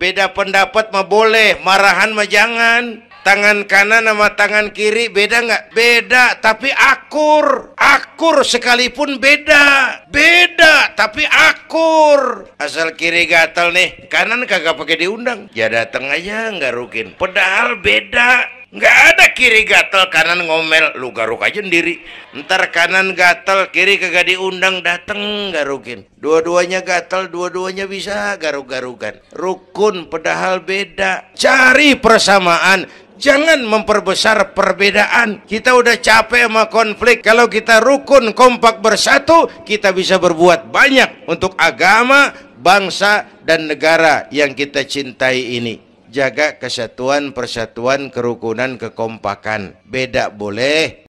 beda pendapat mah boleh marahan mah jangan tangan kanan sama tangan kiri beda nggak beda tapi akur akur sekalipun beda beda tapi akur asal kiri gatal nih kanan kagak pakai diundang ya datang aja nggak rukin padahal beda nggak ada kiri gatel kanan ngomel lu garuk aja sendiri ntar kanan gatel kiri kagak diundang dateng garukin dua-duanya gatel dua-duanya bisa garuk-garukan rukun padahal beda cari persamaan Jangan memperbesar perbedaan. Kita udah capek sama konflik. Kalau kita rukun, kompak bersatu, kita bisa berbuat banyak untuk agama, bangsa, dan negara yang kita cintai ini jaga kesatuan, persatuan, kerukunan, kekompakan. Beda boleh,